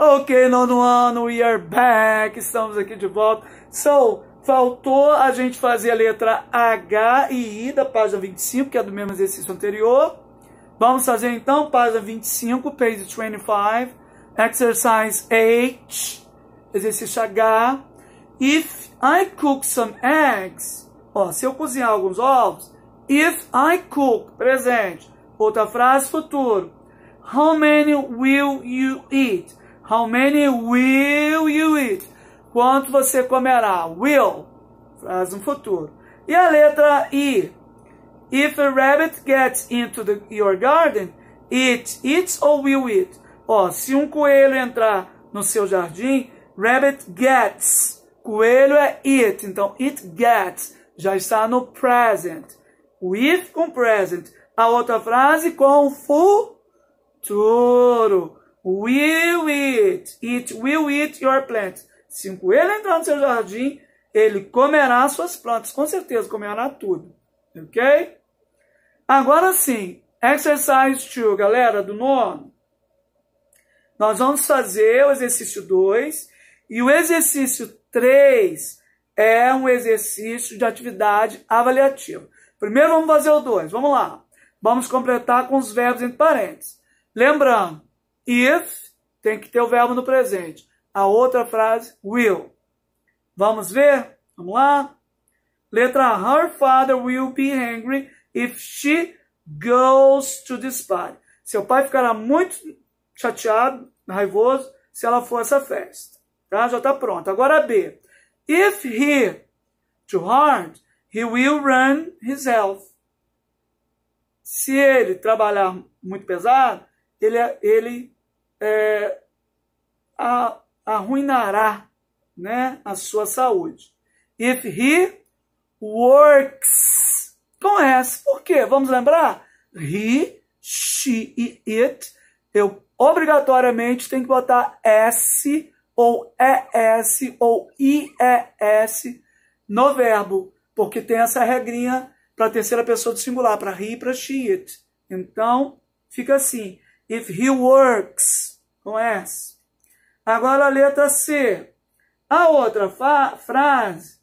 Ok, nono ano, we are back, estamos aqui de volta. So, faltou a gente fazer a letra H e I da página 25, que é do mesmo exercício anterior. Vamos fazer então página 25, page 25, exercise H, exercício H. If I cook some eggs, ó, se eu cozinhar alguns ovos, if I cook, presente. Outra frase, futuro. How many will you eat? How many will you eat? Quanto você comerá? Will, frase no futuro. E a letra I. If a rabbit gets into the, your garden, it eats or will it? Ó, se um coelho entrar no seu jardim, rabbit gets. Coelho é it, então it gets. Já está no present. With com present. A outra frase com futuro will eat. It will eat your plants. Cinco, ele entrar no seu jardim, ele comerá suas plantas. Com certeza, comerá tudo. Ok? Agora sim, exercise 2, galera, do nono. Nós vamos fazer o exercício 2 e o exercício 3 é um exercício de atividade avaliativa. Primeiro vamos fazer o 2, vamos lá. Vamos completar com os verbos entre parênteses. Lembrando, If tem que ter o verbo no presente. A outra frase, will. Vamos ver? Vamos lá? Letra A. Her father will be angry if she goes to this party. Seu pai ficará muito chateado, raivoso, se ela for a essa festa. Tá? Já está pronto. Agora B. If he to harm, he will run his health. Se ele trabalhar muito pesado, ele, é, ele é, a, arruinará né, a sua saúde. If he works com S. Por quê? Vamos lembrar? He, she e it. Eu obrigatoriamente tenho que botar S ou ES ou IES no verbo, porque tem essa regrinha para a terceira pessoa do singular, para he e para she it. Então, fica assim. If he works, com S. Agora a letra C. A outra frase,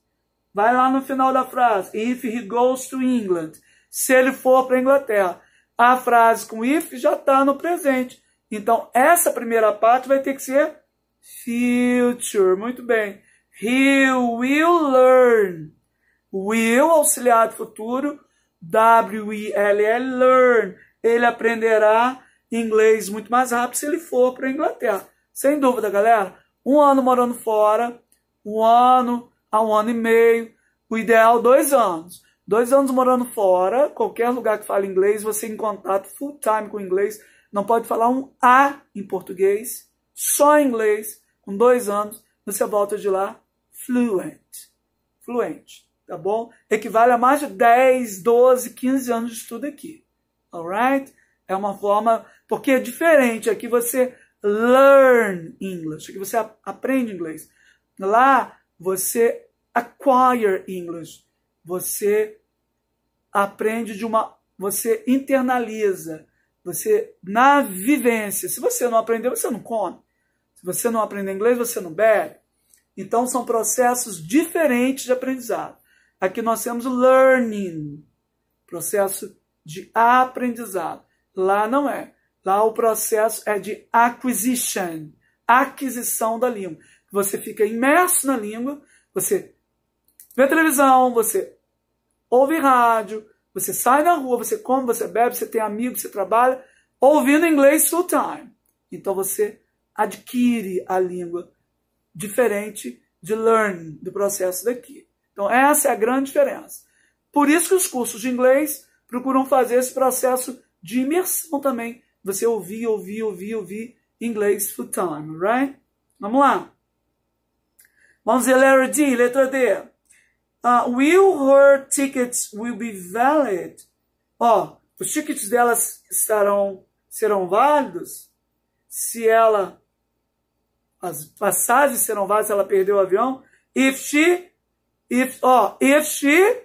vai lá no final da frase. If he goes to England. Se ele for para a Inglaterra. A frase com if já está no presente. Então, essa primeira parte vai ter que ser future. Muito bem. He will learn. Will, auxiliar do futuro. W-I-L-L, learn. Ele aprenderá inglês muito mais rápido se ele for para a Inglaterra. Sem dúvida, galera. Um ano morando fora, um ano a um ano e meio, o ideal dois anos. Dois anos morando fora, qualquer lugar que fale inglês, você em contato full time com inglês, não pode falar um A em português, só inglês, com dois anos, você volta de lá fluent. Fluente, tá bom? Equivale a mais de 10, 12, 15 anos de estudo aqui. Alright? É uma forma, porque é diferente, aqui é você learn English, aqui é você aprende inglês. Lá você acquire English, você aprende de uma, você internaliza, você na vivência. Se você não aprender, você não come. Se você não aprender inglês, você não bebe. Então são processos diferentes de aprendizado. Aqui nós temos learning, processo de aprendizado. Lá não é. Lá o processo é de acquisition, aquisição da língua. Você fica imerso na língua, você vê televisão, você ouve rádio, você sai na rua, você come, você bebe, você tem amigos, você trabalha, ouvindo inglês full time. Então você adquire a língua diferente de learn, do processo daqui. Então essa é a grande diferença. Por isso que os cursos de inglês procuram fazer esse processo de imersão também. Você ouvir, ouvir, ouvir, ouvir inglês full time, right? Vamos lá. Vamos ler letra D, letra D. Uh, will her tickets will be valid? Ó, oh, os tickets delas estarão serão válidos se ela as passagens serão válidas se ela perdeu o avião. If she if ó, oh, if she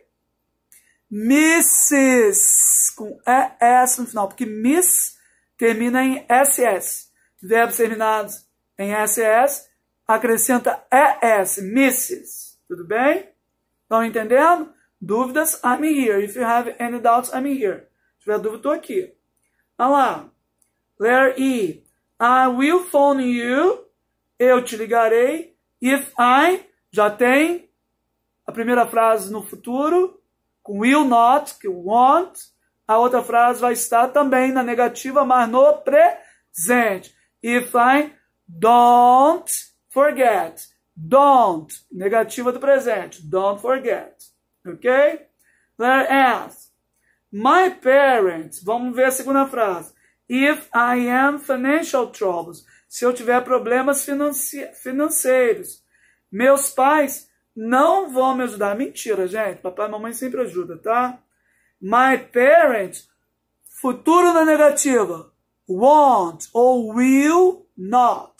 misses com ES no final, porque Miss termina em SS. Verbos terminados em SS, acrescenta ES, misses Tudo bem? Estão entendendo? Dúvidas? I'm here. If you have any doubts, I'm here. Se tiver dúvida, estou aqui. Olha lá. Letter E. I will phone you. Eu te ligarei. If I, já tem a primeira frase no futuro, com will not, que won't a outra frase vai estar também na negativa, mas no presente. If I don't forget. Don't. Negativa do presente. Don't forget. Ok? Let ask. My parents. Vamos ver a segunda frase. If I am financial troubles. Se eu tiver problemas financi financeiros. Meus pais não vão me ajudar. Mentira, gente. Papai e mamãe sempre ajudam, tá? My parents, futuro na negativa, won't ou will not,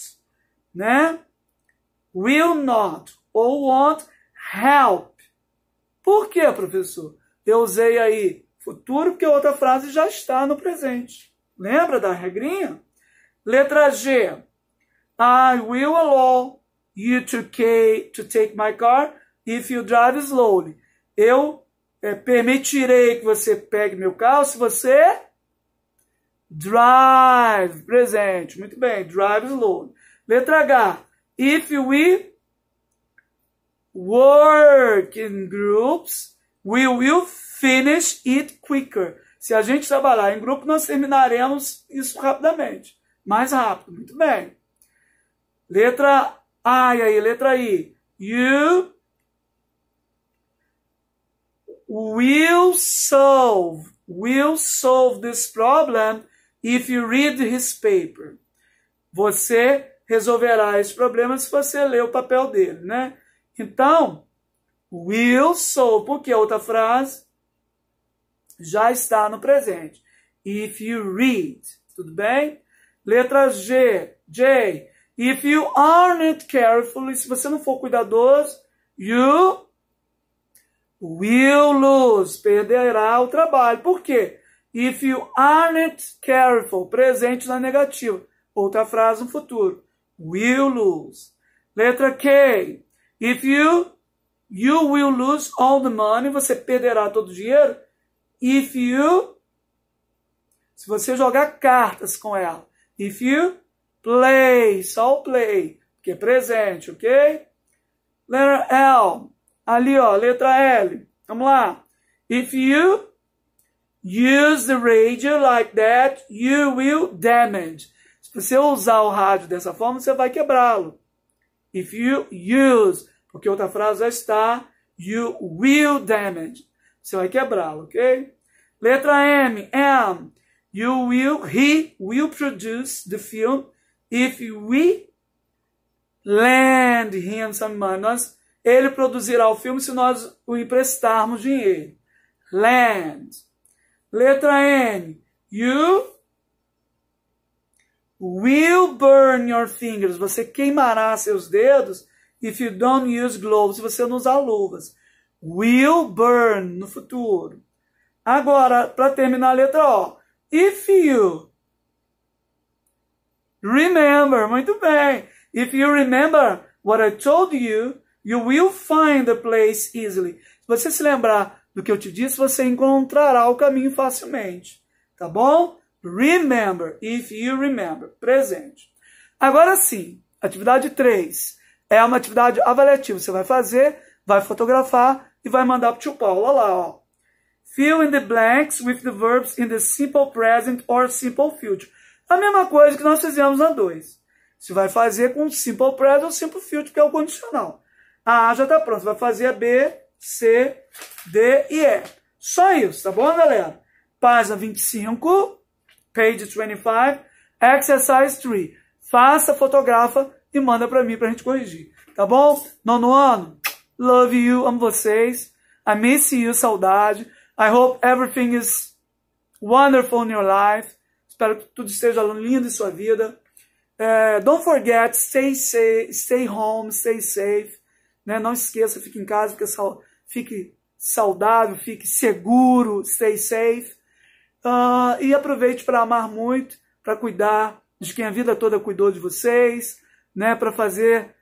né? Will not ou won't help. Por que, professor? Eu usei aí futuro porque a outra frase já está no presente. Lembra da regrinha? Letra G. I will allow you to, to take my car if you drive slowly. Eu é, permitirei que você pegue meu carro se você drive, presente, muito bem, drive slow. Letra H, if we work in groups, we will finish it quicker. Se a gente trabalhar em grupo, nós terminaremos isso rapidamente, mais rápido, muito bem. Letra A, e aí, letra I, you will solve will solve this problem if you read his paper. Você resolverá esse problema se você ler o papel dele, né? Então, will solve, porque a outra frase já está no presente. If you read, tudo bem? Letras G, J. If you aren't careful, se você não for cuidadoso, you will lose, perderá o trabalho. Por quê? If you aren't careful, presente na negativa. Outra frase no futuro. Will lose. Letra K. If you you will lose all the money, você perderá todo o dinheiro. If you se você jogar cartas com ela. If you play, só o play, que é presente, ok? Letra L. Ali, ó, letra L. Vamos lá. If you use the radio like that, you will damage. Se você usar o rádio dessa forma, você vai quebrá-lo. If you use, porque outra frase já está, you will damage. Você vai quebrá-lo, ok? Letra M, M. You will, he will produce the film if we lend him some money. Nós ele produzirá o filme se nós o emprestarmos dinheiro. Land. Letra N. You will burn your fingers. Você queimará seus dedos if you don't use gloves. Se você não usar luvas. Will burn no futuro. Agora, para terminar a letra O. If you remember, muito bem. If you remember what I told you, You will find the place easily. Se você se lembrar do que eu te disse, você encontrará o caminho facilmente. Tá bom? Remember, if you remember. Presente. Agora sim, atividade 3. É uma atividade avaliativa. Você vai fazer, vai fotografar e vai mandar para o tio Paulo. Olha lá, ó. Fill in the blanks with the verbs in the simple present or simple future. A mesma coisa que nós fizemos na 2. Você vai fazer com simple present ou simple future, que é o condicional. A A já está pronta. Você vai fazer a B, C, D e E. Só isso, tá bom, galera? Página 25, page 25, exercise 3. Faça, fotografa e manda para mim para a gente corrigir. Tá bom? Nono ano, love you, amo vocês. I miss you, saudade. I hope everything is wonderful in your life. Espero que tudo esteja lindo em sua vida. É, don't forget, stay, safe, stay home, stay safe. Né? Não esqueça, fique em casa, fique, sal, fique saudável, fique seguro, stay safe. Uh, e aproveite para amar muito, para cuidar de quem a vida toda cuidou de vocês, né? para fazer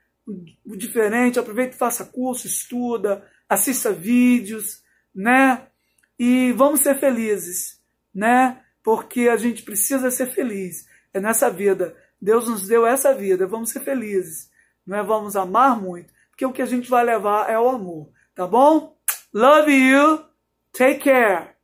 o diferente. Aproveite, faça curso, estuda, assista vídeos, né? E vamos ser felizes, né? Porque a gente precisa ser feliz. É nessa vida. Deus nos deu essa vida. Vamos ser felizes, né? Vamos amar muito porque o que a gente vai levar é o amor, tá bom? Love you. Take care.